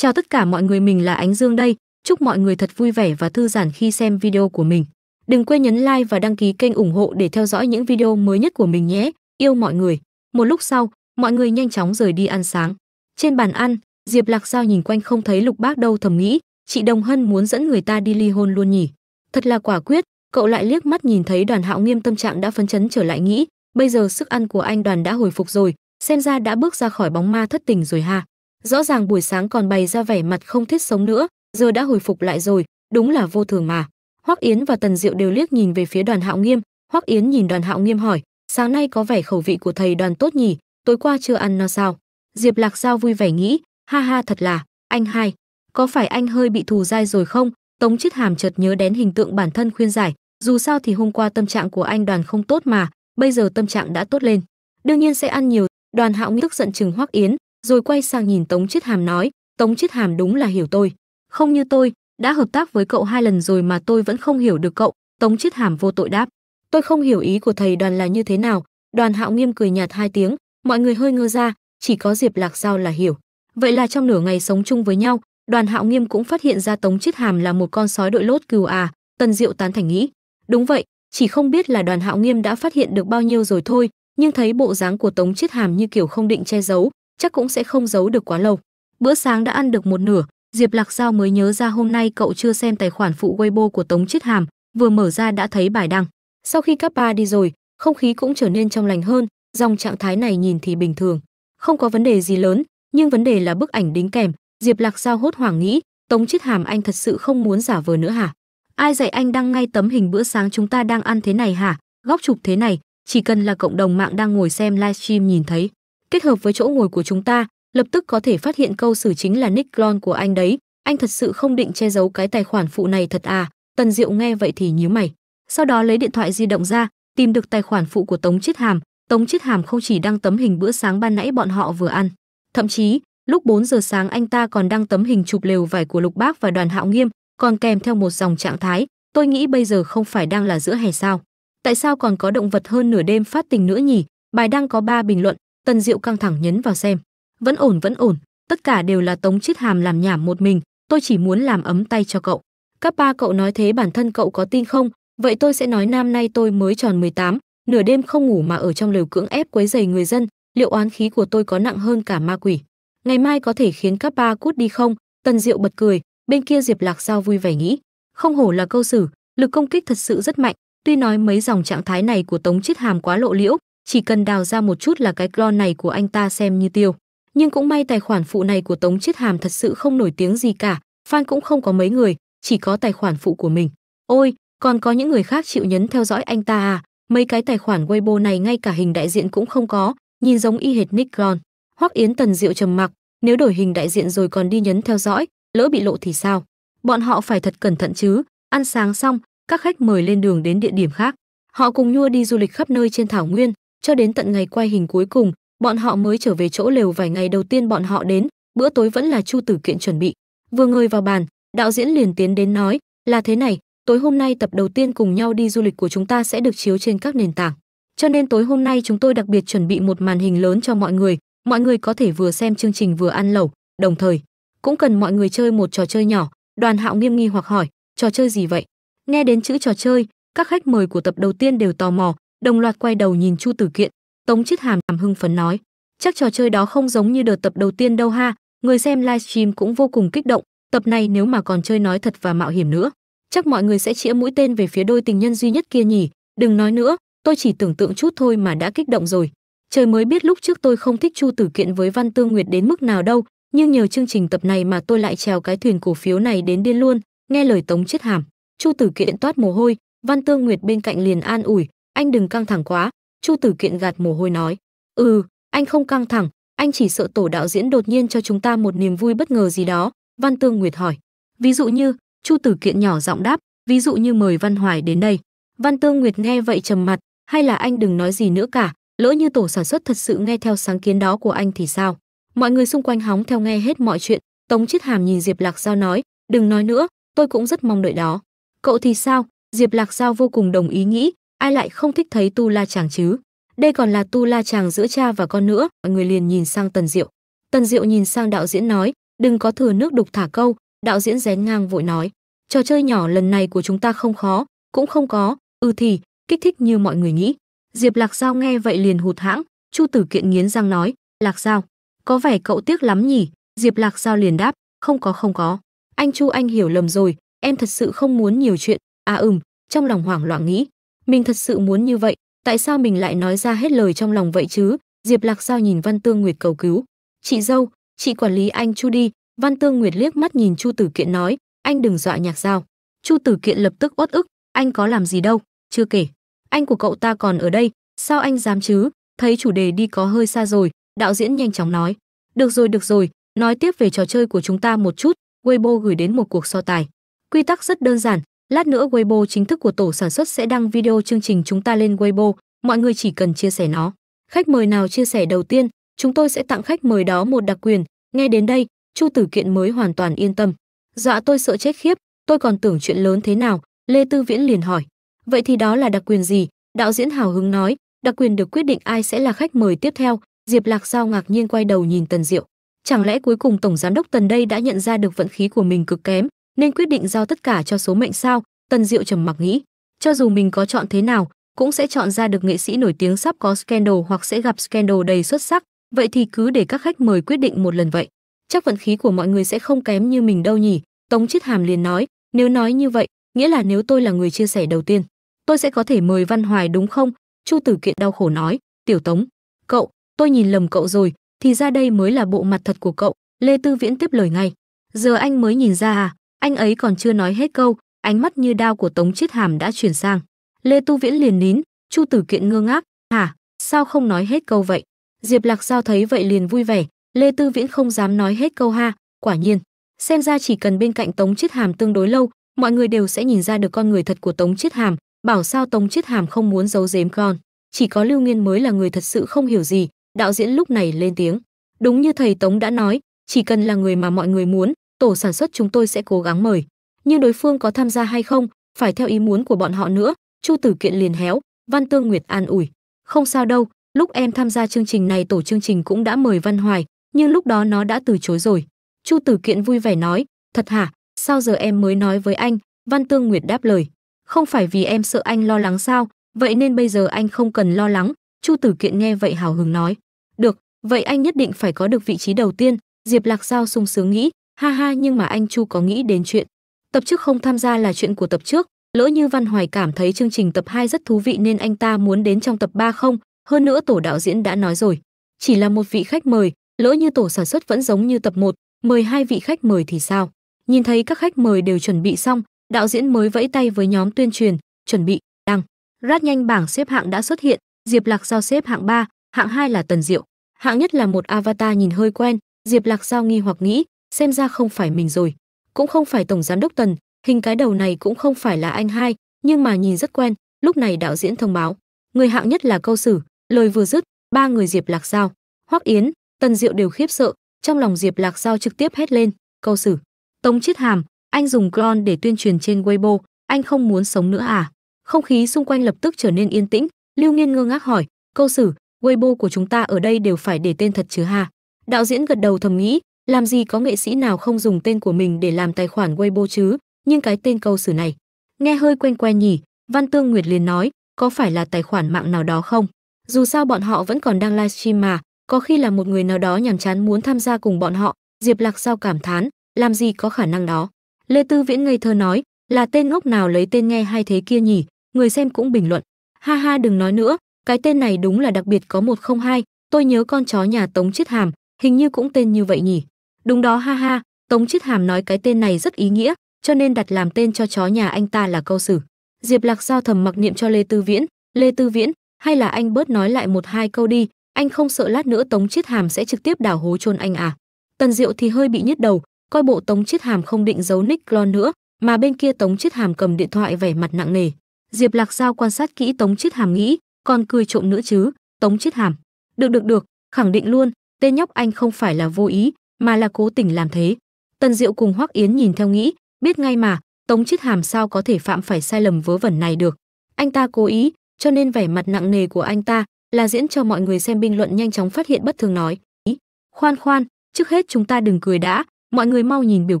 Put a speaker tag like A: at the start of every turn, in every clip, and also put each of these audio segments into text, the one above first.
A: Chào tất cả mọi người, mình là Ánh Dương đây. Chúc mọi người thật vui vẻ và thư giãn khi xem video của mình. Đừng quên nhấn like và đăng ký kênh ủng hộ để theo dõi những video mới nhất của mình nhé. Yêu mọi người. Một lúc sau, mọi người nhanh chóng rời đi ăn sáng. Trên bàn ăn, Diệp Lạc Giao nhìn quanh không thấy Lục Bác đâu thầm nghĩ, chị Đồng Hân muốn dẫn người ta đi ly hôn luôn nhỉ. Thật là quả quyết, cậu lại liếc mắt nhìn thấy Đoàn Hạo Nghiêm tâm trạng đã phấn chấn trở lại nghĩ, bây giờ sức ăn của anh Đoàn đã hồi phục rồi, xem ra đã bước ra khỏi bóng ma thất tình rồi ha rõ ràng buổi sáng còn bày ra vẻ mặt không thiết sống nữa giờ đã hồi phục lại rồi đúng là vô thường mà hoắc yến và tần diệu đều liếc nhìn về phía đoàn hạo nghiêm hoắc yến nhìn đoàn hạo nghiêm hỏi sáng nay có vẻ khẩu vị của thầy đoàn tốt nhỉ tối qua chưa ăn no sao diệp lạc giao vui vẻ nghĩ ha ha thật là anh hai có phải anh hơi bị thù dai rồi không tống chiết hàm chợt nhớ đến hình tượng bản thân khuyên giải dù sao thì hôm qua tâm trạng của anh đoàn không tốt mà bây giờ tâm trạng đã tốt lên đương nhiên sẽ ăn nhiều đoàn hạo nghiêm tức giận chừng hoắc yến rồi quay sang nhìn Tống Chiết Hàm nói, Tống Chiết Hàm đúng là hiểu tôi, không như tôi, đã hợp tác với cậu hai lần rồi mà tôi vẫn không hiểu được cậu, Tống Chiết Hàm vô tội đáp, tôi không hiểu ý của thầy đoàn là như thế nào, đoàn hạo nghiêm cười nhạt hai tiếng, mọi người hơi ngơ ra, chỉ có Diệp Lạc Giao là hiểu. Vậy là trong nửa ngày sống chung với nhau, đoàn hạo nghiêm cũng phát hiện ra Tống Chiết Hàm là một con sói đội lốt cừu à, Tần Diệu tán thành nghĩ. Đúng vậy, chỉ không biết là đoàn hạo nghiêm đã phát hiện được bao nhiêu rồi thôi, nhưng thấy bộ dáng của Tống Chiết Hàm như kiểu không định che giấu, chắc cũng sẽ không giấu được quá lâu. Bữa sáng đã ăn được một nửa, Diệp Lạc Giao mới nhớ ra hôm nay cậu chưa xem tài khoản phụ Weibo của Tống Chiết Hàm, vừa mở ra đã thấy bài đăng. Sau khi các ba đi rồi, không khí cũng trở nên trong lành hơn, dòng trạng thái này nhìn thì bình thường, không có vấn đề gì lớn, nhưng vấn đề là bức ảnh đính kèm, Diệp Lạc Giao hốt hoảng nghĩ, Tống Chiết Hàm anh thật sự không muốn giả vờ nữa hả? Ai dạy anh đăng ngay tấm hình bữa sáng chúng ta đang ăn thế này hả? Góc chụp thế này, chỉ cần là cộng đồng mạng đang ngồi xem livestream nhìn thấy, kết hợp với chỗ ngồi của chúng ta, lập tức có thể phát hiện câu xử chính là nick clone của anh đấy. Anh thật sự không định che giấu cái tài khoản phụ này thật à? Tần Diệu nghe vậy thì nhíu mày. Sau đó lấy điện thoại di động ra, tìm được tài khoản phụ của Tống Chiết Hàm. Tống Chiết Hàm không chỉ đăng tấm hình bữa sáng ban nãy bọn họ vừa ăn, thậm chí lúc 4 giờ sáng anh ta còn đăng tấm hình chụp lều vải của Lục Bác và Đoàn Hạo Nghiêm, còn kèm theo một dòng trạng thái. Tôi nghĩ bây giờ không phải đang là giữa hè sao? Tại sao còn có động vật hơn nửa đêm phát tình nữa nhỉ? Bài đăng có 3 bình luận, Tần Diệu căng thẳng nhấn vào xem. Vẫn ổn vẫn ổn, tất cả đều là Tống Chiết Hàm làm nhảm một mình, tôi chỉ muốn làm ấm tay cho cậu. Các ba cậu nói thế bản thân cậu có tin không? Vậy tôi sẽ nói năm nay tôi mới tròn 18, nửa đêm không ngủ mà ở trong lều cưỡng ép quấy rầy người dân, liệu oán khí của tôi có nặng hơn cả ma quỷ. Ngày mai có thể khiến các ba cút đi không? Tần Diệu bật cười, bên kia Diệp Lạc Giao vui vẻ nghĩ, không hổ là câu sử, lực công kích thật sự rất mạnh, tuy nói mấy dòng trạng thái này của Tống Chiết Hàm quá lộ liễu, chỉ cần đào ra một chút là cái clone này của anh ta xem như tiêu. Nhưng cũng may tài khoản phụ này của Tống Chiết Hàm thật sự không nổi tiếng gì cả, fan cũng không có mấy người, chỉ có tài khoản phụ của mình. Ôi, còn có những người khác chịu nhấn theo dõi anh ta à, mấy cái tài khoản Weibo này ngay cả hình đại diện cũng không có, nhìn giống y hệt Nick Ron. Hoắc Yến Tần Diệu trầm mặc, nếu đổi hình đại diện rồi còn đi nhấn theo dõi, lỡ bị lộ thì sao? Bọn họ phải thật cẩn thận chứ, ăn sáng xong, các khách mời lên đường đến địa điểm khác. Họ cùng nhua đi du lịch khắp nơi trên thảo nguyên, cho đến tận ngày quay hình cuối cùng, bọn họ mới trở về chỗ lều vài ngày đầu tiên bọn họ đến, bữa tối vẫn là Chu Tử Kiện chuẩn bị. Vừa ngồi vào bàn, đạo diễn liền tiến đến nói, "Là thế này, tối hôm nay tập đầu tiên cùng nhau đi du lịch của chúng ta sẽ được chiếu trên các nền tảng. Cho nên tối hôm nay chúng tôi đặc biệt chuẩn bị một màn hình lớn cho mọi người, mọi người có thể vừa xem chương trình vừa ăn lẩu, đồng thời cũng cần mọi người chơi một trò chơi nhỏ." Đoàn Hạo nghiêm nghi hoặc hỏi, "Trò chơi gì vậy?" Nghe đến chữ trò chơi, các khách mời của tập đầu tiên đều tò mò, đồng loạt quay đầu nhìn Chu Tử Kiện, Tống Chiết Hàm hưng phấn nói, chắc trò chơi đó không giống như đợt tập đầu tiên đâu ha, người xem livestream cũng vô cùng kích động, tập này nếu mà còn chơi nói thật và mạo hiểm nữa, chắc mọi người sẽ chĩa mũi tên về phía đôi tình nhân duy nhất kia nhỉ, đừng nói nữa, tôi chỉ tưởng tượng chút thôi mà đã kích động rồi. Trời mới biết lúc trước tôi không thích Chu Tử Kiện với Văn Tương Nguyệt đến mức nào đâu, nhưng nhờ chương trình tập này mà tôi lại trèo cái thuyền cổ phiếu này đến điên luôn, nghe lời Tống Chiết Hàm, Chu Tử Kiện toát mồ hôi, Văn Tương Nguyệt bên cạnh liền an ủi, anh đừng căng thẳng quá chu tử kiện gạt mồ hôi nói ừ anh không căng thẳng anh chỉ sợ tổ đạo diễn đột nhiên cho chúng ta một niềm vui bất ngờ gì đó văn tương nguyệt hỏi ví dụ như chu tử kiện nhỏ giọng đáp ví dụ như mời văn hoài đến đây văn tương nguyệt nghe vậy trầm mặt hay là anh đừng nói gì nữa cả lỡ như tổ sản xuất thật sự nghe theo sáng kiến đó của anh thì sao mọi người xung quanh hóng theo nghe hết mọi chuyện tống chiết hàm nhìn diệp lạc giao nói đừng nói nữa tôi cũng rất mong đợi đó cậu thì sao diệp lạc giao vô cùng đồng ý nghĩ ai lại không thích thấy tu la chàng chứ đây còn là tu la chàng giữa cha và con nữa mọi người liền nhìn sang tần diệu tần diệu nhìn sang đạo diễn nói đừng có thừa nước đục thả câu đạo diễn rén ngang vội nói trò chơi nhỏ lần này của chúng ta không khó cũng không có ừ thì kích thích như mọi người nghĩ diệp lạc giao nghe vậy liền hụt hãng chu tử kiện nghiến răng nói lạc giao có vẻ cậu tiếc lắm nhỉ diệp lạc giao liền đáp không có không có anh chu anh hiểu lầm rồi em thật sự không muốn nhiều chuyện à ừm trong lòng hoảng loạn nghĩ mình thật sự muốn như vậy, tại sao mình lại nói ra hết lời trong lòng vậy chứ? Diệp Lạc sao nhìn Văn Tương Nguyệt cầu cứu. Chị dâu, chị quản lý anh Chu đi. Văn Tương Nguyệt liếc mắt nhìn Chu Tử Kiện nói, anh đừng dọa nhạc giao. Chu Tử Kiện lập tức uất ức, anh có làm gì đâu, chưa kể. Anh của cậu ta còn ở đây, sao anh dám chứ? Thấy chủ đề đi có hơi xa rồi, đạo diễn nhanh chóng nói. Được rồi, được rồi, nói tiếp về trò chơi của chúng ta một chút, Weibo gửi đến một cuộc so tài. Quy tắc rất đơn giản, Lát nữa Weibo chính thức của tổ sản xuất sẽ đăng video chương trình chúng ta lên Weibo, mọi người chỉ cần chia sẻ nó. Khách mời nào chia sẻ đầu tiên, chúng tôi sẽ tặng khách mời đó một đặc quyền. Nghe đến đây, Chu Tử Kiện mới hoàn toàn yên tâm. Dọa dạ, tôi sợ chết khiếp, tôi còn tưởng chuyện lớn thế nào, Lê Tư Viễn liền hỏi. Vậy thì đó là đặc quyền gì? Đạo diễn hào hứng nói, đặc quyền được quyết định ai sẽ là khách mời tiếp theo. Diệp Lạc Giao ngạc nhiên quay đầu nhìn Tần Diệu. Chẳng lẽ cuối cùng Tổng Giám đốc Tần đây đã nhận ra được vận khí của mình cực kém, nên quyết định giao tất cả cho số mệnh sao tần diệu trầm mặc nghĩ cho dù mình có chọn thế nào cũng sẽ chọn ra được nghệ sĩ nổi tiếng sắp có scandal hoặc sẽ gặp scandal đầy xuất sắc vậy thì cứ để các khách mời quyết định một lần vậy chắc vận khí của mọi người sẽ không kém như mình đâu nhỉ tống chiết hàm liền nói nếu nói như vậy nghĩa là nếu tôi là người chia sẻ đầu tiên tôi sẽ có thể mời văn hoài đúng không chu tử kiện đau khổ nói tiểu tống cậu tôi nhìn lầm cậu rồi thì ra đây mới là bộ mặt thật của cậu lê tư viễn tiếp lời ngay giờ anh mới nhìn ra à anh ấy còn chưa nói hết câu, ánh mắt như đao của Tống Chiết Hàm đã chuyển sang. Lê Tu Viễn liền nín, Chu Tử Kiện ngơ ngác, "Hả? Sao không nói hết câu vậy?" Diệp Lạc Giao thấy vậy liền vui vẻ, Lê Tư Viễn không dám nói hết câu ha, quả nhiên, xem ra chỉ cần bên cạnh Tống Chiết Hàm tương đối lâu, mọi người đều sẽ nhìn ra được con người thật của Tống Chiết Hàm, bảo sao Tống Chiết Hàm không muốn giấu giếm con, chỉ có Lưu Nghiên mới là người thật sự không hiểu gì, đạo diễn lúc này lên tiếng. Đúng như thầy Tống đã nói, chỉ cần là người mà mọi người muốn, tổ sản xuất chúng tôi sẽ cố gắng mời. Nhưng đối phương có tham gia hay không, phải theo ý muốn của bọn họ nữa, Chu Tử Kiện liền héo, Văn Tương Nguyệt an ủi. Không sao đâu, lúc em tham gia chương trình này tổ chương trình cũng đã mời Văn Hoài, nhưng lúc đó nó đã từ chối rồi. Chu Tử Kiện vui vẻ nói, thật hả, sao giờ em mới nói với anh, Văn Tương Nguyệt đáp lời. Không phải vì em sợ anh lo lắng sao, vậy nên bây giờ anh không cần lo lắng, Chu Tử Kiện nghe vậy hào hứng nói. Được, vậy anh nhất định phải có được vị trí đầu tiên, Diệp Lạc Giao sung sướng nghĩ, Ha ha nhưng mà anh Chu có nghĩ đến chuyện. Tập trước không tham gia là chuyện của tập trước, lỡ như Văn Hoài cảm thấy chương trình tập 2 rất thú vị nên anh ta muốn đến trong tập 3 không, hơn nữa tổ đạo diễn đã nói rồi. Chỉ là một vị khách mời, lỡ như tổ sản xuất vẫn giống như tập 1, mời hai vị khách mời thì sao? Nhìn thấy các khách mời đều chuẩn bị xong, đạo diễn mới vẫy tay với nhóm tuyên truyền, chuẩn bị, đăng. Rát nhanh bảng xếp hạng đã xuất hiện, Diệp Lạc Giao xếp hạng 3, hạng 2 là Tần Diệu. Hạng nhất là một avatar nhìn hơi quen, Diệp Lạc Giao nghi hoặc nghĩ, xem ra không phải mình rồi cũng không phải tổng giám đốc tần hình cái đầu này cũng không phải là anh hai nhưng mà nhìn rất quen lúc này đạo diễn thông báo người hạng nhất là câu sử lời vừa dứt ba người diệp lạc giao hoắc yến tần diệu đều khiếp sợ trong lòng diệp lạc giao trực tiếp hét lên câu sử tống chiết hàm anh dùng clone để tuyên truyền trên weibo anh không muốn sống nữa à không khí xung quanh lập tức trở nên yên tĩnh lưu nghiên ngơ ngác hỏi câu sử weibo của chúng ta ở đây đều phải để tên thật chứ hà đạo diễn gật đầu thầm nghĩ làm gì có nghệ sĩ nào không dùng tên của mình để làm tài khoản Weibo chứ, nhưng cái tên câu xử này, nghe hơi quen quen nhỉ, Văn Tương Nguyệt liền nói, có phải là tài khoản mạng nào đó không? Dù sao bọn họ vẫn còn đang livestream mà, có khi là một người nào đó nhàm chán muốn tham gia cùng bọn họ, Diệp Lạc sao cảm thán, làm gì có khả năng đó. Lê Tư Viễn ngây thơ nói, là tên ngốc nào lấy tên nghe hay thế kia nhỉ, người xem cũng bình luận. Ha ha đừng nói nữa, cái tên này đúng là đặc biệt có 102, tôi nhớ con chó nhà Tống Chiết Hàm, hình như cũng tên như vậy nhỉ. Đúng đó ha ha, Tống Chiết Hàm nói cái tên này rất ý nghĩa, cho nên đặt làm tên cho chó nhà anh ta là câu xử. Diệp Lạc Giao thầm mặc niệm cho Lê Tư Viễn, Lê Tư Viễn, hay là anh bớt nói lại một hai câu đi, anh không sợ lát nữa Tống Chiết Hàm sẽ trực tiếp đảo hố chôn anh à. Tần Diệu thì hơi bị nhức đầu, coi bộ Tống Chiết Hàm không định giấu nick Lon nữa, mà bên kia Tống Chiết Hàm cầm điện thoại vẻ mặt nặng nề. Diệp Lạc Giao quan sát kỹ Tống Chiết Hàm nghĩ, còn cười trộm nữa chứ, Tống Chiết Hàm. Được được được, khẳng định luôn, tên nhóc anh không phải là vô ý, mà là cố tình làm thế. Tần Diệu cùng Hoắc Yến nhìn theo nghĩ, biết ngay mà, Tống Chiết Hàm sao có thể phạm phải sai lầm vớ vẩn này được. Anh ta cố ý, cho nên vẻ mặt nặng nề của anh ta là diễn cho mọi người xem bình luận nhanh chóng phát hiện bất thường nói. Ý, khoan khoan, trước hết chúng ta đừng cười đã, mọi người mau nhìn biểu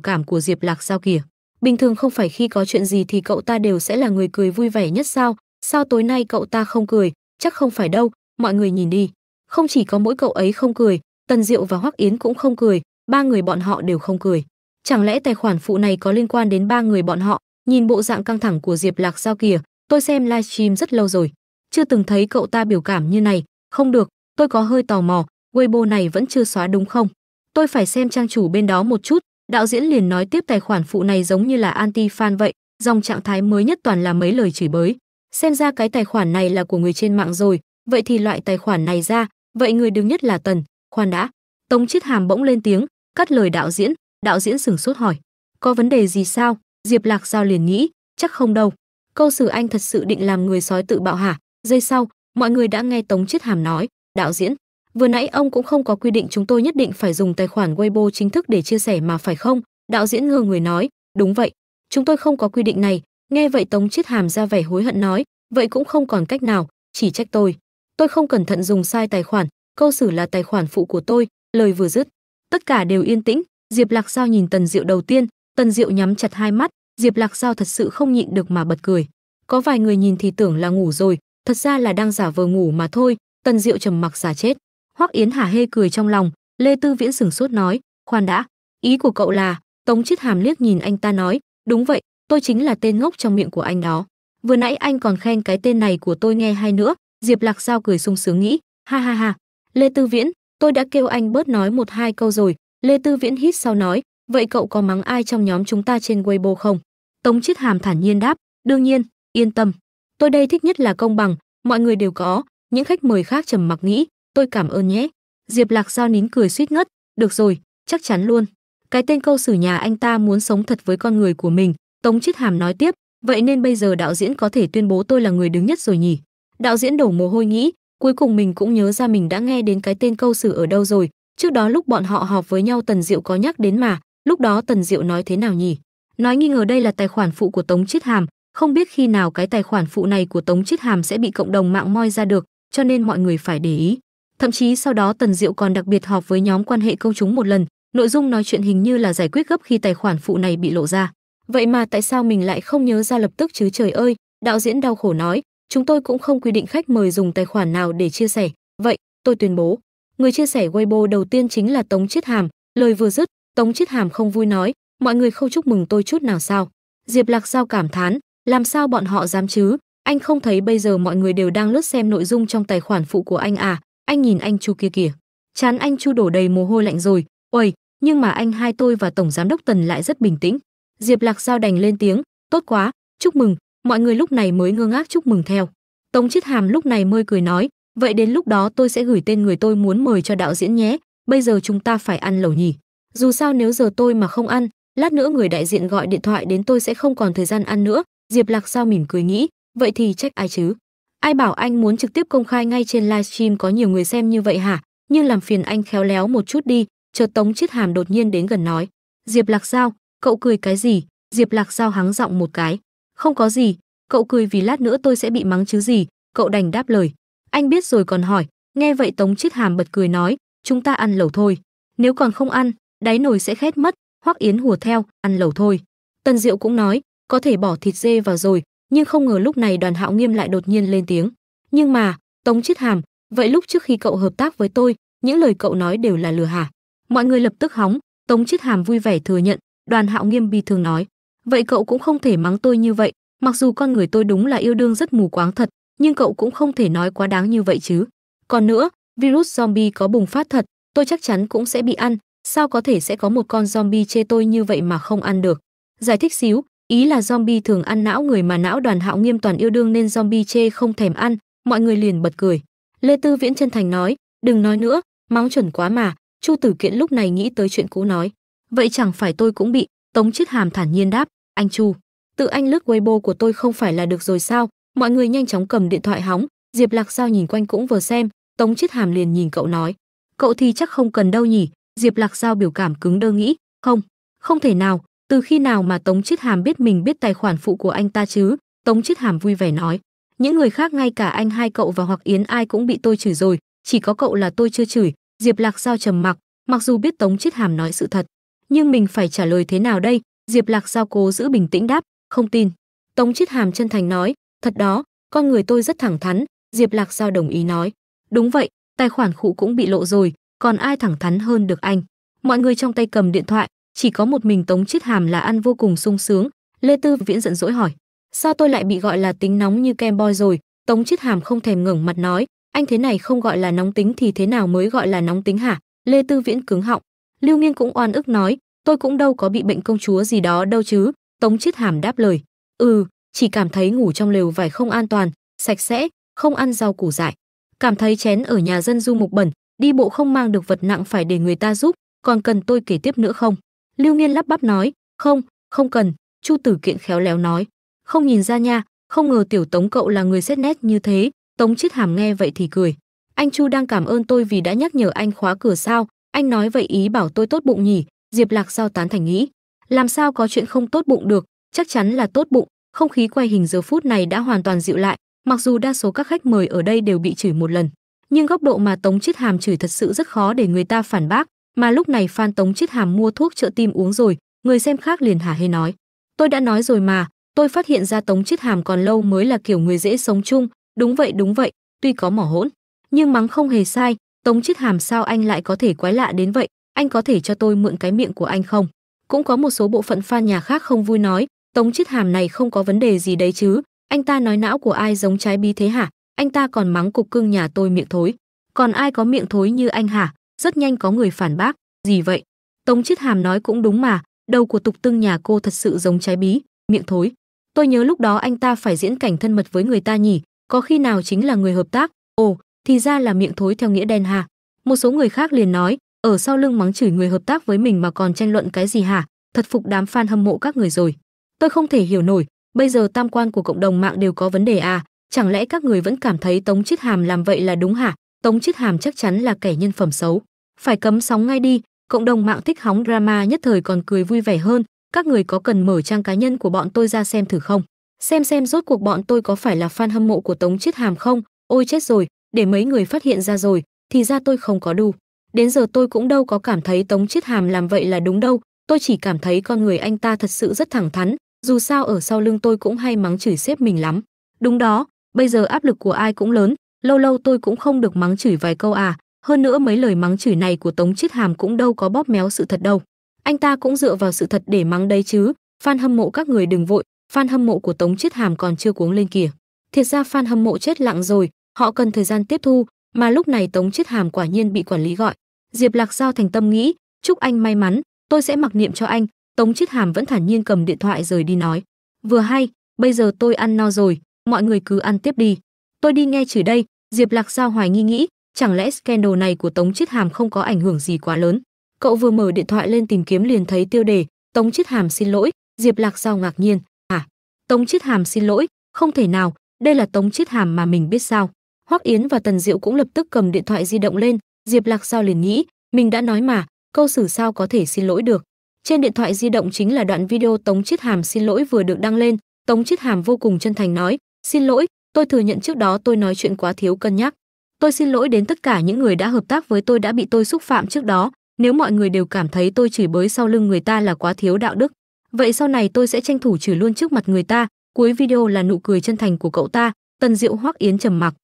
A: cảm của Diệp Lạc sao kìa. Bình thường không phải khi có chuyện gì thì cậu ta đều sẽ là người cười vui vẻ nhất sao, sao tối nay cậu ta không cười, chắc không phải đâu, mọi người nhìn đi. Không chỉ có mỗi cậu ấy không cười, Tần Diệu và Hoắc Yến cũng không cười, ba người bọn họ đều không cười. Chẳng lẽ tài khoản phụ này có liên quan đến ba người bọn họ? Nhìn bộ dạng căng thẳng của Diệp Lạc Giao kìa, tôi xem livestream rất lâu rồi, chưa từng thấy cậu ta biểu cảm như này, không được, tôi có hơi tò mò, Weibo này vẫn chưa xóa đúng không? Tôi phải xem trang chủ bên đó một chút, đạo diễn liền nói tiếp tài khoản phụ này giống như là anti-fan vậy, dòng trạng thái mới nhất toàn là mấy lời chửi bới. Xem ra cái tài khoản này là của người trên mạng rồi, vậy thì loại tài khoản này ra, vậy người đứng nhất là Tần, khoan đã tống chiết hàm bỗng lên tiếng cắt lời đạo diễn đạo diễn sửng sốt hỏi có vấn đề gì sao diệp lạc giao liền nghĩ chắc không đâu câu xử anh thật sự định làm người sói tự bạo hả giây sau mọi người đã nghe tống chiết hàm nói đạo diễn vừa nãy ông cũng không có quy định chúng tôi nhất định phải dùng tài khoản weibo chính thức để chia sẻ mà phải không đạo diễn ngơ người nói đúng vậy chúng tôi không có quy định này nghe vậy tống chiết hàm ra vẻ hối hận nói vậy cũng không còn cách nào chỉ trách tôi tôi không cẩn thận dùng sai tài khoản câu sử là tài khoản phụ của tôi, lời vừa dứt. Tất cả đều yên tĩnh, Diệp Lạc Giao nhìn Tần Diệu đầu tiên, Tần Diệu nhắm chặt hai mắt, Diệp Lạc Giao thật sự không nhịn được mà bật cười. Có vài người nhìn thì tưởng là ngủ rồi, thật ra là đang giả vờ ngủ mà thôi, Tần Diệu trầm mặc giả chết. Hoắc Yến hả hê cười trong lòng, Lê Tư Viễn sửng sốt nói, "Khoan đã, ý của cậu là?" Tống Chiết Hàm liếc nhìn anh ta nói, "Đúng vậy, tôi chính là tên ngốc trong miệng của anh đó. Vừa nãy anh còn khen cái tên này của tôi nghe hay nữa." Diệp Lạc Giao cười sung sướng nghĩ, "Ha ha ha, Lê Tư Viễn, tôi đã kêu anh bớt nói một hai câu rồi. Lê Tư Viễn hít sau nói, vậy cậu có mắng ai trong nhóm chúng ta trên Weibo không? Tống Chiết Hàm thản nhiên đáp, đương nhiên, yên tâm. Tôi đây thích nhất là công bằng, mọi người đều có, những khách mời khác trầm mặc nghĩ, tôi cảm ơn nhé. Diệp Lạc Giao nín cười suýt ngất, được rồi, chắc chắn luôn. Cái tên câu xử nhà anh ta muốn sống thật với con người của mình, Tống Chiết Hàm nói tiếp, vậy nên bây giờ đạo diễn có thể tuyên bố tôi là người đứng nhất rồi nhỉ? Đạo diễn đổ mồ hôi nghĩ, Cuối cùng mình cũng nhớ ra mình đã nghe đến cái tên câu sử ở đâu rồi, trước đó lúc bọn họ họp với nhau Tần Diệu có nhắc đến mà, lúc đó Tần Diệu nói thế nào nhỉ? Nói nghi ngờ đây là tài khoản phụ của Tống Chiết Hàm, không biết khi nào cái tài khoản phụ này của Tống Chiết Hàm sẽ bị cộng đồng mạng moi ra được, cho nên mọi người phải để ý. Thậm chí sau đó Tần Diệu còn đặc biệt họp với nhóm quan hệ công chúng một lần, nội dung nói chuyện hình như là giải quyết gấp khi tài khoản phụ này bị lộ ra. Vậy mà tại sao mình lại không nhớ ra lập tức chứ trời ơi, đạo diễn đau khổ nói, Chúng tôi cũng không quy định khách mời dùng tài khoản nào để chia sẻ. Vậy, tôi tuyên bố, người chia sẻ Weibo đầu tiên chính là Tống Chiết Hàm. Lời vừa dứt, Tống Chiết Hàm không vui nói, mọi người không chúc mừng tôi chút nào sao? Diệp Lạc Giao cảm thán, làm sao bọn họ dám chứ? Anh không thấy bây giờ mọi người đều đang lướt xem nội dung trong tài khoản phụ của anh à? Anh nhìn anh Chu kia kìa. Chán anh Chu đổ đầy mồ hôi lạnh rồi. ôi nhưng mà anh hai tôi và tổng giám đốc Tần lại rất bình tĩnh. Diệp Lạc Giao đành lên tiếng, tốt quá, chúc mừng, mọi người lúc này mới ngơ ngác chúc mừng theo tống chiết hàm lúc này mới cười nói vậy đến lúc đó tôi sẽ gửi tên người tôi muốn mời cho đạo diễn nhé bây giờ chúng ta phải ăn lẩu nhỉ dù sao nếu giờ tôi mà không ăn lát nữa người đại diện gọi điện thoại đến tôi sẽ không còn thời gian ăn nữa diệp lạc sao mỉm cười nghĩ vậy thì trách ai chứ ai bảo anh muốn trực tiếp công khai ngay trên livestream có nhiều người xem như vậy hả nhưng làm phiền anh khéo léo một chút đi chợt tống chiết hàm đột nhiên đến gần nói diệp lạc sao cậu cười cái gì diệp lạc sao hắng giọng một cái không có gì, cậu cười vì lát nữa tôi sẽ bị mắng chứ gì, cậu đành đáp lời. Anh biết rồi còn hỏi, nghe vậy Tống Chiết Hàm bật cười nói, chúng ta ăn lẩu thôi. Nếu còn không ăn, đáy nồi sẽ khét mất, Hoắc Yến hùa theo, ăn lẩu thôi. Tần Diệu cũng nói, có thể bỏ thịt dê vào rồi, nhưng không ngờ lúc này Đoàn Hạo Nghiêm lại đột nhiên lên tiếng. Nhưng mà, Tống Chiết Hàm, vậy lúc trước khi cậu hợp tác với tôi, những lời cậu nói đều là lừa hả? Mọi người lập tức hóng, Tống Chiết Hàm vui vẻ thừa nhận, Đoàn Hạo Nghiêm bi thường nói, vậy cậu cũng không thể mắng tôi như vậy mặc dù con người tôi đúng là yêu đương rất mù quáng thật nhưng cậu cũng không thể nói quá đáng như vậy chứ còn nữa virus zombie có bùng phát thật tôi chắc chắn cũng sẽ bị ăn sao có thể sẽ có một con zombie chê tôi như vậy mà không ăn được giải thích xíu ý là zombie thường ăn não người mà não đoàn hạo nghiêm toàn yêu đương nên zombie chê không thèm ăn mọi người liền bật cười lê tư viễn chân thành nói đừng nói nữa mắng chuẩn quá mà chu tử kiện lúc này nghĩ tới chuyện cũ nói vậy chẳng phải tôi cũng bị tống chiết hàm thản nhiên đáp anh Chu, tự anh lướt Weibo của tôi không phải là được rồi sao? Mọi người nhanh chóng cầm điện thoại hóng, Diệp Lạc Giao nhìn quanh cũng vừa xem, Tống Chiết Hàm liền nhìn cậu nói, cậu thì chắc không cần đâu nhỉ? Diệp Lạc Giao biểu cảm cứng đơ nghĩ, không, không thể nào, từ khi nào mà Tống Chiết Hàm biết mình biết tài khoản phụ của anh ta chứ? Tống Chiết Hàm vui vẻ nói, những người khác ngay cả anh hai cậu và hoặc Yến ai cũng bị tôi chửi rồi, chỉ có cậu là tôi chưa chửi. Diệp Lạc Giao trầm mặc, mặc dù biết Tống Chiết Hàm nói sự thật, nhưng mình phải trả lời thế nào đây? Diệp Lạc Giao cố giữ bình tĩnh đáp, không tin. Tống Chiết Hàm chân thành nói, thật đó, con người tôi rất thẳng thắn. Diệp Lạc Giao đồng ý nói, đúng vậy, tài khoản khụ cũng bị lộ rồi, còn ai thẳng thắn hơn được anh. Mọi người trong tay cầm điện thoại, chỉ có một mình Tống Chiết Hàm là ăn vô cùng sung sướng. Lê Tư Viễn giận dỗi hỏi, sao tôi lại bị gọi là tính nóng như kem boy rồi? Tống Chiết Hàm không thèm ngẩng mặt nói, anh thế này không gọi là nóng tính thì thế nào mới gọi là nóng tính hả? Lê Tư Viễn cứng họng. Lưu Nghiên cũng oan ức nói, tôi cũng đâu có bị bệnh công chúa gì đó đâu chứ, Tống Chiết Hàm đáp lời. Ừ, chỉ cảm thấy ngủ trong lều vải không an toàn, sạch sẽ, không ăn rau củ dại. Cảm thấy chén ở nhà dân du mục bẩn, đi bộ không mang được vật nặng phải để người ta giúp, còn cần tôi kể tiếp nữa không? Lưu Nghiên lắp bắp nói, không, không cần, Chu Tử Kiện khéo léo nói. Không nhìn ra nha, không ngờ tiểu tống cậu là người xét nét như thế, Tống Chiết Hàm nghe vậy thì cười. Anh Chu đang cảm ơn tôi vì đã nhắc nhở anh khóa cửa sao, anh nói vậy ý bảo tôi tốt bụng nhỉ, Diệp Lạc Giao tán thành nghĩ, làm sao có chuyện không tốt bụng được, chắc chắn là tốt bụng, không khí quay hình giờ phút này đã hoàn toàn dịu lại, mặc dù đa số các khách mời ở đây đều bị chửi một lần, nhưng góc độ mà Tống Chiết Hàm chửi thật sự rất khó để người ta phản bác, mà lúc này Phan Tống Chiết Hàm mua thuốc trợ tim uống rồi, người xem khác liền hả hê nói, tôi đã nói rồi mà, tôi phát hiện ra Tống Chiết Hàm còn lâu mới là kiểu người dễ sống chung, đúng vậy đúng vậy, tuy có mỏ hỗn, nhưng mắng không hề sai, Tống Chiết Hàm sao anh lại có thể quái lạ đến vậy, anh có thể cho tôi mượn cái miệng của anh không? Cũng có một số bộ phận fan nhà khác không vui nói, Tống Chiết Hàm này không có vấn đề gì đấy chứ, anh ta nói não của ai giống trái bí thế hả? Anh ta còn mắng cục cưng nhà tôi miệng thối, còn ai có miệng thối như anh hả? Rất nhanh có người phản bác, gì vậy? Tống Chiết Hàm nói cũng đúng mà, đầu của tục tương nhà cô thật sự giống trái bí, miệng thối. Tôi nhớ lúc đó anh ta phải diễn cảnh thân mật với người ta nhỉ, có khi nào chính là người hợp tác? Ồ, thì ra là miệng thối theo nghĩa đen hả? Một số người khác liền nói, ở sau lưng mắng chửi người hợp tác với mình mà còn tranh luận cái gì hả? Thật phục đám fan hâm mộ các người rồi. Tôi không thể hiểu nổi, bây giờ tam quan của cộng đồng mạng đều có vấn đề à? Chẳng lẽ các người vẫn cảm thấy Tống Chiết Hàm làm vậy là đúng hả? Tống Chiết Hàm chắc chắn là kẻ nhân phẩm xấu, phải cấm sóng ngay đi. Cộng đồng mạng thích hóng drama nhất thời còn cười vui vẻ hơn, các người có cần mở trang cá nhân của bọn tôi ra xem thử không? Xem xem rốt cuộc bọn tôi có phải là fan hâm mộ của Tống Chiết Hàm không? Ôi chết rồi, để mấy người phát hiện ra rồi, thì ra tôi không có đủ. Đến giờ tôi cũng đâu có cảm thấy Tống Chiết Hàm làm vậy là đúng đâu, tôi chỉ cảm thấy con người anh ta thật sự rất thẳng thắn, dù sao ở sau lưng tôi cũng hay mắng chửi xếp mình lắm. Đúng đó, bây giờ áp lực của ai cũng lớn, lâu lâu tôi cũng không được mắng chửi vài câu à, hơn nữa mấy lời mắng chửi này của Tống Chiết Hàm cũng đâu có bóp méo sự thật đâu. Anh ta cũng dựa vào sự thật để mắng đây chứ, fan hâm mộ các người đừng vội, fan hâm mộ của Tống Chiết Hàm còn chưa cuống lên kìa. Thiệt ra fan hâm mộ chết lặng rồi, họ cần thời gian tiếp thu, mà lúc này tống chiết hàm quả nhiên bị quản lý gọi diệp lạc giao thành tâm nghĩ chúc anh may mắn tôi sẽ mặc niệm cho anh tống chiết hàm vẫn thản nhiên cầm điện thoại rời đi nói vừa hay bây giờ tôi ăn no rồi mọi người cứ ăn tiếp đi tôi đi nghe chửi đây diệp lạc giao hoài nghi nghĩ chẳng lẽ scandal này của tống chiết hàm không có ảnh hưởng gì quá lớn cậu vừa mở điện thoại lên tìm kiếm liền thấy tiêu đề tống chiết hàm xin lỗi diệp lạc giao ngạc nhiên à tống chiết hàm xin lỗi không thể nào đây là tống chiết hàm mà mình biết sao Hoắc Yến và Tần Diệu cũng lập tức cầm điện thoại di động lên, Diệp Lạc Sao liền nghĩ, mình đã nói mà, câu xử sao có thể xin lỗi được. Trên điện thoại di động chính là đoạn video Tống Chiết Hàm xin lỗi vừa được đăng lên, Tống Chiết Hàm vô cùng chân thành nói, "Xin lỗi, tôi thừa nhận trước đó tôi nói chuyện quá thiếu cân nhắc. Tôi xin lỗi đến tất cả những người đã hợp tác với tôi đã bị tôi xúc phạm trước đó, nếu mọi người đều cảm thấy tôi chửi bới sau lưng người ta là quá thiếu đạo đức, vậy sau này tôi sẽ tranh thủ chửi luôn trước mặt người ta." Cuối video là nụ cười chân thành của cậu ta, Tần Diệu Hoắc Yến trầm mặc.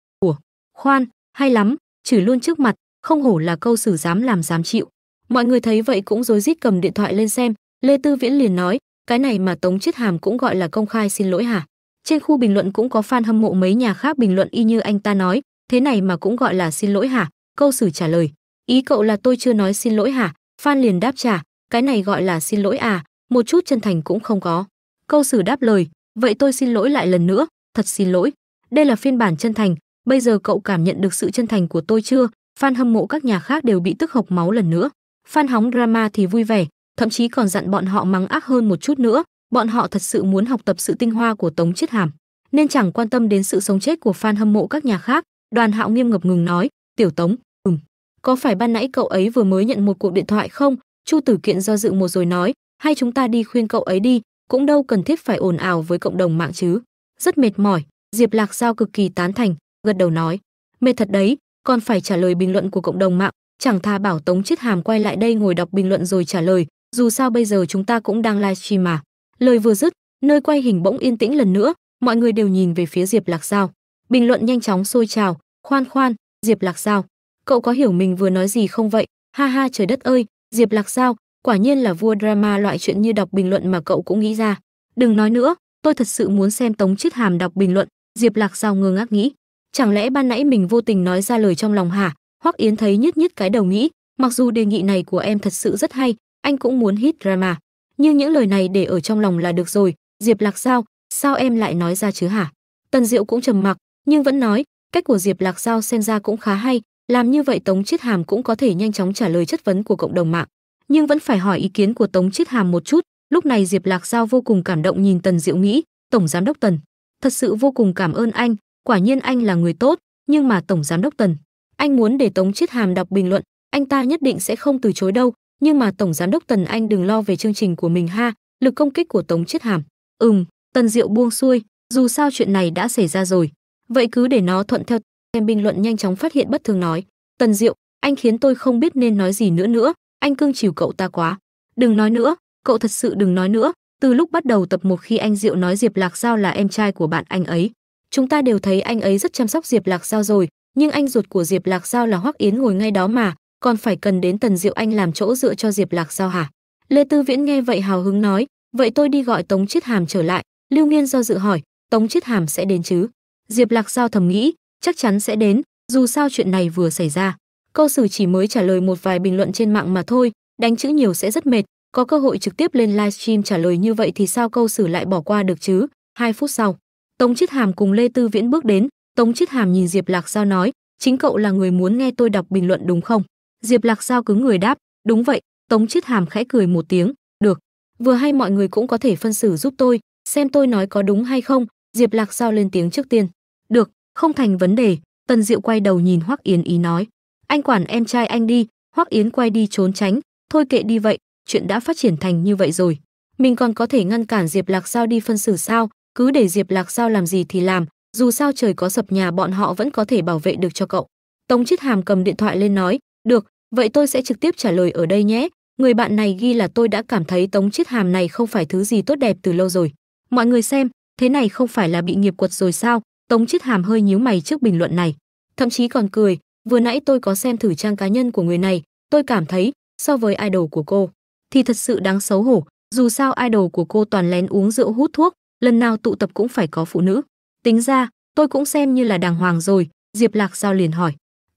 A: Khoan, hay lắm, chửi luôn trước mặt, không hổ là câu xử dám làm dám chịu. Mọi người thấy vậy cũng rối rít cầm điện thoại lên xem, Lê Tư Viễn liền nói, cái này mà Tống Chiết Hàm cũng gọi là công khai xin lỗi hả? Trên khu bình luận cũng có fan hâm mộ mấy nhà khác bình luận y như anh ta nói, thế này mà cũng gọi là xin lỗi hả? Câu xử trả lời, ý cậu là tôi chưa nói xin lỗi hả? Fan liền đáp trả, cái này gọi là xin lỗi à, một chút chân thành cũng không có. Câu xử đáp lời, vậy tôi xin lỗi lại lần nữa, thật xin lỗi. Đây là phiên bản chân thành, bây giờ cậu cảm nhận được sự chân thành của tôi chưa fan hâm mộ các nhà khác đều bị tức hộc máu lần nữa fan hóng drama thì vui vẻ thậm chí còn dặn bọn họ mắng ác hơn một chút nữa bọn họ thật sự muốn học tập sự tinh hoa của tống chiết hàm nên chẳng quan tâm đến sự sống chết của fan hâm mộ các nhà khác đoàn hạo nghiêm ngập ngừng nói tiểu tống ừm có phải ban nãy cậu ấy vừa mới nhận một cuộc điện thoại không chu tử kiện do dự một rồi nói hay chúng ta đi khuyên cậu ấy đi cũng đâu cần thiết phải ồn ào với cộng đồng mạng chứ rất mệt mỏi diệp lạc giao cực kỳ tán thành gật đầu nói mệt thật đấy còn phải trả lời bình luận của cộng đồng mạng chẳng tha bảo tống chết hàm quay lại đây ngồi đọc bình luận rồi trả lời dù sao bây giờ chúng ta cũng đang livestream mà lời vừa dứt nơi quay hình bỗng yên tĩnh lần nữa mọi người đều nhìn về phía diệp lạc giao bình luận nhanh chóng sôi trào khoan khoan diệp lạc giao cậu có hiểu mình vừa nói gì không vậy ha ha trời đất ơi diệp lạc giao quả nhiên là vua drama loại chuyện như đọc bình luận mà cậu cũng nghĩ ra đừng nói nữa tôi thật sự muốn xem tống chiết hàm đọc bình luận diệp lạc giao ngơ ngác nghĩ chẳng lẽ ban nãy mình vô tình nói ra lời trong lòng hả hoắc yến thấy nhất nhất cái đầu nghĩ mặc dù đề nghị này của em thật sự rất hay anh cũng muốn hit drama nhưng những lời này để ở trong lòng là được rồi diệp lạc sao sao em lại nói ra chứ hả tần diệu cũng trầm mặc nhưng vẫn nói cách của diệp lạc giao xem ra cũng khá hay làm như vậy tống chiết hàm cũng có thể nhanh chóng trả lời chất vấn của cộng đồng mạng nhưng vẫn phải hỏi ý kiến của tống chiết hàm một chút lúc này diệp lạc giao vô cùng cảm động nhìn tần diệu nghĩ tổng giám đốc tần thật sự vô cùng cảm ơn anh quả nhiên anh là người tốt, nhưng mà tổng giám đốc Tần, anh muốn để Tống Chiết Hàm đọc bình luận, anh ta nhất định sẽ không từ chối đâu, nhưng mà tổng giám đốc Tần anh đừng lo về chương trình của mình ha, lực công kích của Tống Chiết Hàm. Ừm, Tần Diệu buông xuôi, dù sao chuyện này đã xảy ra rồi, vậy cứ để nó thuận theo. Em bình luận nhanh chóng phát hiện bất thường nói, "Tần Diệu, anh khiến tôi không biết nên nói gì nữa nữa, anh cưng chiều cậu ta quá. Đừng nói nữa, cậu thật sự đừng nói nữa." Từ lúc bắt đầu tập một khi anh Diệu nói Diệp Lạc Giao là em trai của bạn anh ấy, chúng ta đều thấy anh ấy rất chăm sóc diệp lạc giao rồi nhưng anh ruột của diệp lạc giao là hoắc yến ngồi ngay đó mà còn phải cần đến tần diệu anh làm chỗ dựa cho diệp lạc giao hả lê tư viễn nghe vậy hào hứng nói vậy tôi đi gọi tống chiết hàm trở lại lưu nghiên do dự hỏi tống chiết hàm sẽ đến chứ diệp lạc giao thầm nghĩ chắc chắn sẽ đến dù sao chuyện này vừa xảy ra câu xử chỉ mới trả lời một vài bình luận trên mạng mà thôi đánh chữ nhiều sẽ rất mệt có cơ hội trực tiếp lên livestream trả lời như vậy thì sao câu xử lại bỏ qua được chứ hai phút sau Tống Chiết Hàm cùng Lê Tư Viễn bước đến, Tống Chiết Hàm nhìn Diệp Lạc Giao nói, chính cậu là người muốn nghe tôi đọc bình luận đúng không? Diệp Lạc Giao cứng người đáp, đúng vậy, Tống Chiết Hàm khẽ cười một tiếng, được, vừa hay mọi người cũng có thể phân xử giúp tôi, xem tôi nói có đúng hay không, Diệp Lạc Giao lên tiếng trước tiên. Được, không thành vấn đề, Tần Diệu quay đầu nhìn Hoắc Yến ý nói, anh quản em trai anh đi, Hoắc Yến quay đi trốn tránh, thôi kệ đi vậy, chuyện đã phát triển thành như vậy rồi, mình còn có thể ngăn cản Diệp Lạc Giao đi phân xử sao? cứ để diệp lạc giao làm gì thì làm dù sao trời có sập nhà bọn họ vẫn có thể bảo vệ được cho cậu tống chiết hàm cầm điện thoại lên nói được vậy tôi sẽ trực tiếp trả lời ở đây nhé người bạn này ghi là tôi đã cảm thấy tống chiết hàm này không phải thứ gì tốt đẹp từ lâu rồi mọi người xem thế này không phải là bị nghiệp quật rồi sao tống chiết hàm hơi nhíu mày trước bình luận này thậm chí còn cười vừa nãy tôi có xem thử trang cá nhân của người này tôi cảm thấy so với idol của cô thì thật sự đáng xấu hổ dù sao idol của cô toàn lén uống rượu hút thuốc lần nào tụ tập cũng phải có phụ nữ. Tính ra, tôi cũng xem như là đàng hoàng rồi, Diệp Lạc Giao liền hỏi.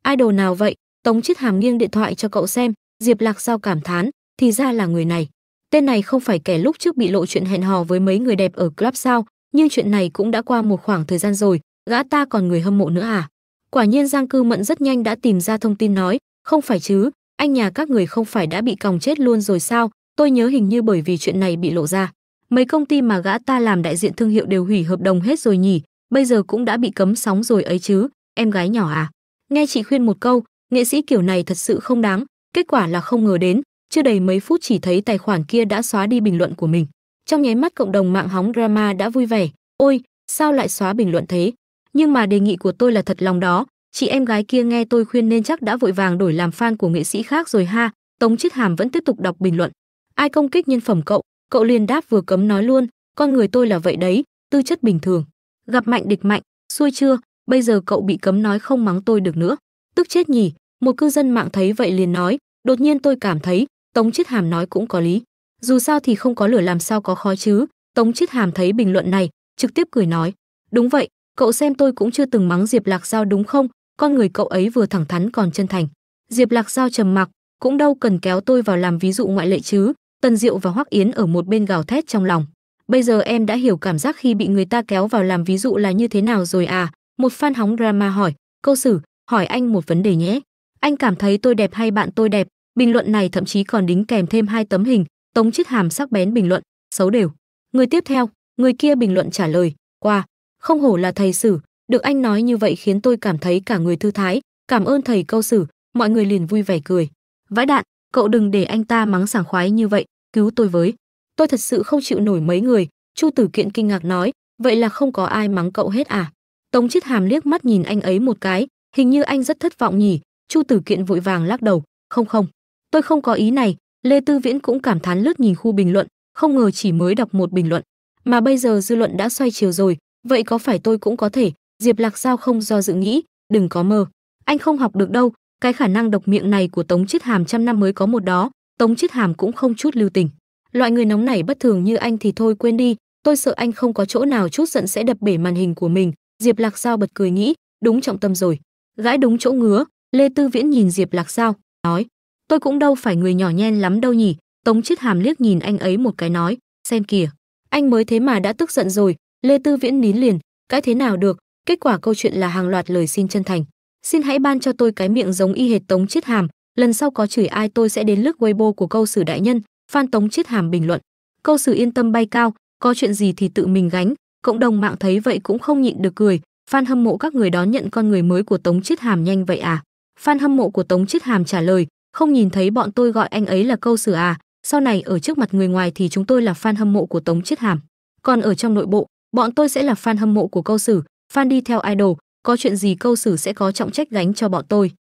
A: Idol nào vậy? Tống Chiết Hàm nghiêng điện thoại cho cậu xem, Diệp Lạc Giao cảm thán, thì ra là người này. Tên này không phải kẻ lúc trước bị lộ chuyện hẹn hò với mấy người đẹp ở club sao, nhưng chuyện này cũng đã qua một khoảng thời gian rồi, gã ta còn người hâm mộ nữa à? Quả nhiên Giang Cư Mận rất nhanh đã tìm ra thông tin nói, không phải chứ, anh nhà các người không phải đã bị còng chết luôn rồi sao, tôi nhớ hình như bởi vì chuyện này bị lộ ra. Mấy công ty mà gã ta làm đại diện thương hiệu đều hủy hợp đồng hết rồi nhỉ, bây giờ cũng đã bị cấm sóng rồi ấy chứ, em gái nhỏ à. Nghe chị khuyên một câu, nghệ sĩ kiểu này thật sự không đáng, kết quả là không ngờ đến, chưa đầy mấy phút chỉ thấy tài khoản kia đã xóa đi bình luận của mình. Trong nháy mắt cộng đồng mạng hóng drama đã vui vẻ, ôi, sao lại xóa bình luận thế? Nhưng mà đề nghị của tôi là thật lòng đó, chị em gái kia nghe tôi khuyên nên chắc đã vội vàng đổi làm fan của nghệ sĩ khác rồi ha, Tống Chiết Hàm vẫn tiếp tục đọc bình luận. Ai công kích nhân phẩm cậu, Cậu liền đáp vừa cấm nói luôn, con người tôi là vậy đấy, tư chất bình thường. Gặp mạnh địch mạnh, xuôi chưa, bây giờ cậu bị cấm nói không mắng tôi được nữa. Tức chết nhỉ, một cư dân mạng thấy vậy liền nói, đột nhiên tôi cảm thấy, Tống Chiết Hàm nói cũng có lý. Dù sao thì không có lửa làm sao có khói chứ, Tống Chiết Hàm thấy bình luận này, trực tiếp cười nói, đúng vậy, cậu xem tôi cũng chưa từng mắng Diệp Lạc Giao đúng không, con người cậu ấy vừa thẳng thắn còn chân thành. Diệp Lạc Giao trầm mặc, cũng đâu cần kéo tôi vào làm ví dụ ngoại lệ chứ, Tần Diệu và Hoắc Yến ở một bên gào thét trong lòng. Bây giờ em đã hiểu cảm giác khi bị người ta kéo vào làm ví dụ là như thế nào rồi à? Một fan hóng drama hỏi, câu xử, hỏi anh một vấn đề nhé. Anh cảm thấy tôi đẹp hay bạn tôi đẹp? Bình luận này thậm chí còn đính kèm thêm hai tấm hình, Tống chiếc Hàm sắc bén bình luận, xấu đều. Người tiếp theo, người kia bình luận trả lời, qua, không hổ là thầy sử, được anh nói như vậy khiến tôi cảm thấy cả người thư thái, cảm ơn thầy câu xử. mọi người liền vui vẻ cười. Vãi đạn, cậu đừng để anh ta mắng sảng khoái như vậy, cứu tôi với. Tôi thật sự không chịu nổi mấy người, Chu Tử Kiện kinh ngạc nói, vậy là không có ai mắng cậu hết à? Tống Chiết Hàm liếc mắt nhìn anh ấy một cái, hình như anh rất thất vọng nhỉ, Chu Tử Kiện vội vàng lắc đầu, không không, tôi không có ý này, Lê Tư Viễn cũng cảm thán lướt nhìn khu bình luận, không ngờ chỉ mới đọc một bình luận, mà bây giờ dư luận đã xoay chiều rồi, vậy có phải tôi cũng có thể, Diệp Lạc Giao không do dự nghĩ, đừng có mơ, anh không học được đâu, cái khả năng độc miệng này của Tống Chiết Hàm trăm năm mới có một đó, Tống Chiết Hàm cũng không chút lưu tình. Loại người nóng này bất thường như anh thì thôi quên đi, tôi sợ anh không có chỗ nào chút giận sẽ đập bể màn hình của mình, Diệp Lạc Giao bật cười nghĩ, đúng trọng tâm rồi. Gãi đúng chỗ ngứa, Lê Tư Viễn nhìn Diệp Lạc Giao, nói, tôi cũng đâu phải người nhỏ nhen lắm đâu nhỉ, Tống Chiết Hàm liếc nhìn anh ấy một cái nói, xem kìa, anh mới thế mà đã tức giận rồi, Lê Tư Viễn nín liền, cái thế nào được, kết quả câu chuyện là hàng loạt lời xin chân thành xin hãy ban cho tôi cái miệng giống y hệt Tống Chiết Hàm, lần sau có chửi ai tôi sẽ đến lướt Weibo của câu sử đại nhân, Phan Tống Chiết Hàm bình luận. Câu sử yên tâm bay cao, có chuyện gì thì tự mình gánh, cộng đồng mạng thấy vậy cũng không nhịn được cười, fan hâm mộ các người đón nhận con người mới của Tống Chiết Hàm nhanh vậy à? Fan hâm mộ của Tống Chiết Hàm trả lời, không nhìn thấy bọn tôi gọi anh ấy là câu sử à, sau này ở trước mặt người ngoài thì chúng tôi là fan hâm mộ của Tống Chiết Hàm, còn ở trong nội bộ, bọn tôi sẽ là fan hâm mộ của câu sử, fan đi theo idol, có chuyện gì câu xử sẽ có trọng trách gánh cho bọn tôi.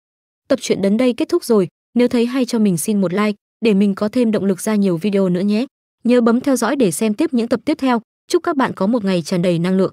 A: Tập truyện đến đây kết thúc rồi, nếu thấy hay cho mình xin một like để mình có thêm động lực ra nhiều video nữa nhé. Nhớ bấm theo dõi để xem tiếp những tập tiếp theo. Chúc các bạn có một ngày tràn đầy năng lượng.